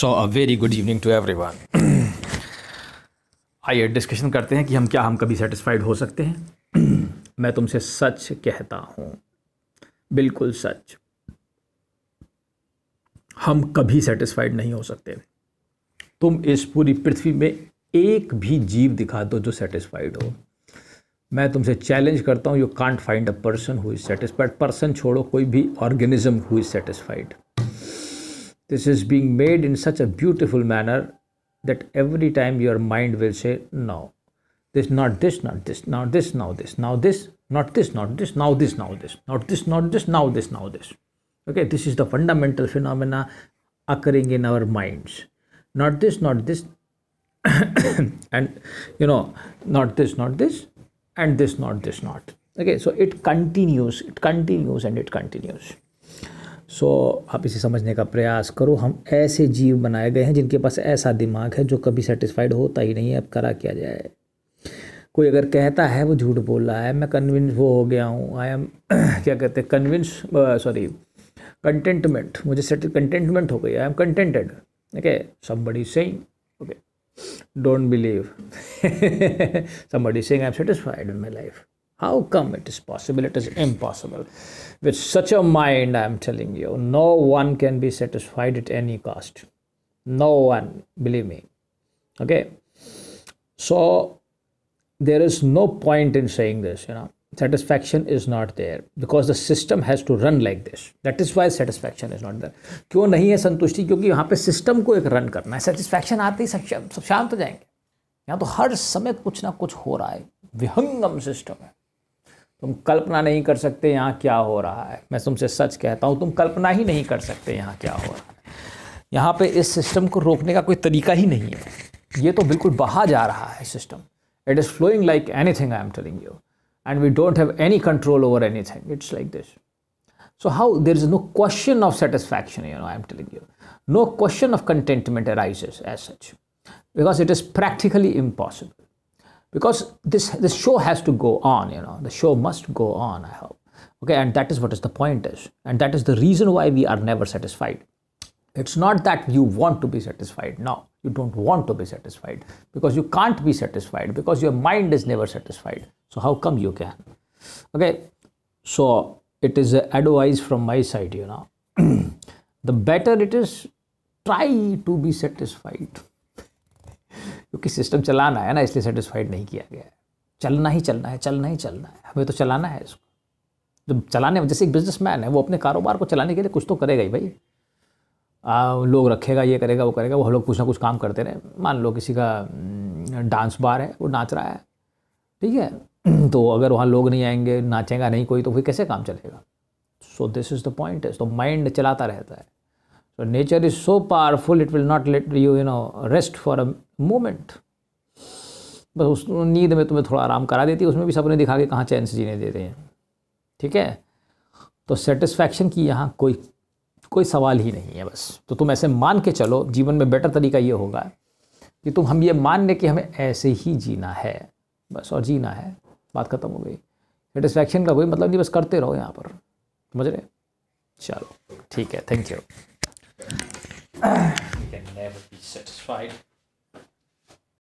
So a very good evening to everyone आइए discussion करते हैं कि हम क्या हम कभी सेटिस्फाइड हो सकते हैं मैं तुमसे सच कहता हूँ बिल्कुल सच हम कभी सेटिस्फाइड नहीं हो सकते तुम इस पूरी पृथ्वी में एक भी जीव दिखा दो जो सेटिस्फाइड हो मैं तुमसे चैलेंज करता हूँ you can't find a person who is satisfied person छोड़ो कोई भी organism who is satisfied This is being made in such a beautiful manner that every time your mind will say, no, this, not this, not this, now this, now this, now this, not this, not this, now this, now this, not this, not this, now this, now this. Okay, this is the fundamental phenomena occurring in our minds. Not this, not this, and you know, not this, not this, and this, not this, not. Okay, so it continues, it continues, and it continues. So आप इसे समझने का प्रयास करो हम ऐसे जीव बनाए गए हैं जिनके पास ऐसा दिमाग है जो कभी सेटिस्फाइड होता ही नहीं है अब करा क्या जाए कोई अगर कहता है वो झूठ बोल रहा है मैं कन्विंस वो हो गया हूँ आई एम क्या कहते हैं कन्विंस सॉरी कंटेंटमेंट मुझे कंटेंटमेंट हो गई I am contented okay somebody सही okay don't believe somebody I am satisfied in my life How come it is possible? It is impossible. With such a mind, I am telling you, no one can be satisfied at any cost. No one, believe me. Okay. So there is no point in saying this, you know. Satisfaction is not there because the system has to run like this. That is why satisfaction is not there. क्यों नहीं है संतुष्टि क्योंकि यहाँ पे system को एक run करना है सेटिस्फैक्शन आते ही सब शांत हो जाएंगे यहाँ तो हर समय कुछ ना कुछ हो रहा है विहंगम सिस्टम है तुम कल्पना नहीं कर सकते यहाँ क्या हो रहा है मैं तुमसे सच कहता हूँ तुम कल्पना ही नहीं कर सकते यहाँ क्या हो रहा है यहाँ पे इस सिस्टम को रोकने का कोई तरीका ही नहीं है ये तो बिल्कुल बहा जा रहा है system it is flowing like anything I am telling you and we don't have any control over anything it's like this how there is no question of satisfaction you know I am telling you no question of contentment arises as such because it is practically impossible because this this show has to go on you know the show must go on i hope okay and that is what is the point is and that is the reason why we are never satisfied it's not that you want to be satisfied no you don't want to be satisfied because you can't be satisfied because your mind is never satisfied so how come you can okay so it is advice from my side you know the better it is try to be satisfied क्योंकि system चलाना है ना इसलिए satisfied नहीं किया गया है चलना ही चलना है चलना ही चलना है हमें तो चलाना है इसको जब चलाने जैसे एक बिजनेसमैन है वो अपने कारोबार को चलाने के लिए कुछ तो करेगा ही भाई आ, लोग रखेगा ये करेगा वो करेगा वो लोग कुछ ना कुछ काम करते रहे मान लो किसी का डांस हम्म, बार है वो नाच रहा है ठीक है तो अगर वहाँ लोग नहीं आएंगे नाचेगा नहीं कोई तो फिर कैसे काम चलेगा so this is the point है तो माइंड चलाता रहता है So nature is so powerful, it will not let you, you know, rest for a moment. बस उस नींद में तुम्हें थोड़ा आराम करा देती है उसमें भी सबने दिखा के कहाँ चैन से जीने देते हैं ठीक है तो सेटिस्फैक्शन की यहाँ कोई कोई सवाल ही नहीं है बस तो तुम ऐसे मान के चलो जीवन में बेटर तरीका ये होगा कि तुम हम ये मान लें कि हमें ऐसे ही जीना है बस और जीना है बात ख़त्म हो गई सेटिस्फैक्शन का कोई मतलब नहीं बस करते रहो यहाँ पर समझ रहे चलो ठीक है thank you you can never be satisfied